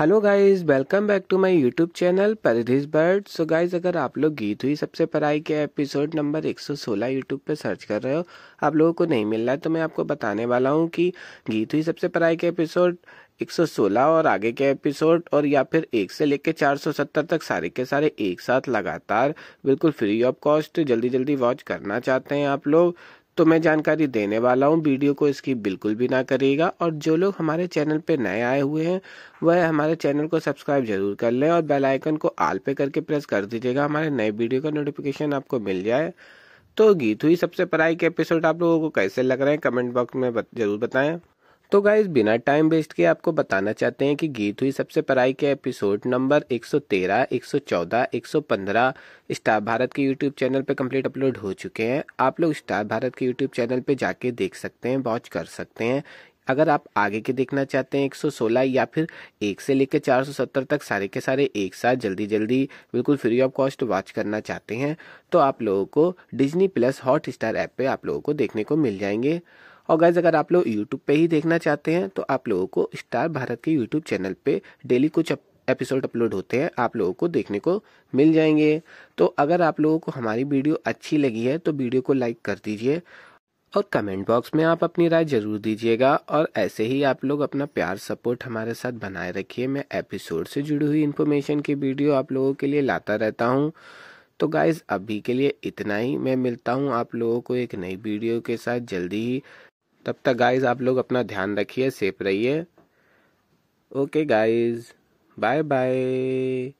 hello guys welcome back to my YouTube channel paradise bird so guys अगर आप लोग गीत हुई सबसे पराई के एपिसोड नंबर 116 यूट्यूब पे सर्च कर रहे हो आप लोगों को नहीं मिल रहा है तो मैं आपको बताने वाला हूँ कि गीत हुई सबसे पराई के एपिसोड 116 और आगे के एपिसोड और या फिर एक से लेकर 470 तक सारे के सारे एक साथ लगातार बिल्कुल फ्री ऑफ कॉस्ट जल्दी जल्दी वॉच करना चाहते हैं आप लोग तो मैं जानकारी देने वाला हूँ वीडियो को इसकी बिल्कुल भी ना करिएगा और जो लोग हमारे चैनल पर नए आए हुए हैं वह हमारे चैनल को सब्सक्राइब जरूर कर लें और बेल आइकन को आल पे करके प्रेस कर दीजिएगा हमारे नए वीडियो का नोटिफिकेशन आपको मिल जाए तो गीत हुई सबसे पराई के एपिसोड आप लोगों को कैसे लग रहे हैं कमेंट बॉक्स में बत, जरूर बताएं तो गाइज बिना टाइम वेस्ट के आपको बताना चाहते हैं कि गीत हुई सबसे पराई के एपिसोड नंबर 113, 114, 115 स्टार भारत के यूट्यूब चैनल पे कंप्लीट अपलोड हो चुके हैं आप लोग स्टार भारत के यूट्यूब चैनल पे जाके देख सकते हैं वॉच कर सकते हैं अगर आप आगे के देखना चाहते हैं 116 या फिर एक से लेकर 470 तक सारे के सारे एक साथ जल्दी जल्दी बिल्कुल फ्री ऑफ कॉस्ट वॉच करना चाहते हैं तो आप लोगों को Disney plus Hotstar app पर आप लोगों को देखने को मिल जाएंगे और गैज़ अगर आप लोग यूट्यूब पे ही देखना चाहते हैं तो आप लोगों को स्टार भारत के यूट्यूब चैनल पे डेली कुछ एपिसोड अपलोड होते हैं आप लोगों को देखने को मिल जाएंगे तो अगर आप लोगों को हमारी वीडियो अच्छी लगी है तो वीडियो को लाइक कर दीजिए और कमेंट बॉक्स में आप अपनी राय जरूर दीजिएगा और ऐसे ही आप लोग अपना प्यार सपोर्ट हमारे साथ बनाए रखिए मैं एपिसोड से जुड़ी हुई इन्फॉर्मेशन की वीडियो आप लोगों के लिए लाता रहता हूँ तो गाइज अभी के लिए इतना ही मैं मिलता हूँ आप लोगों को एक नई वीडियो के साथ जल्दी ही तब तक गाइज आप लोग अपना ध्यान रखिए सेफ रहिए ओके गाइज बाय बाय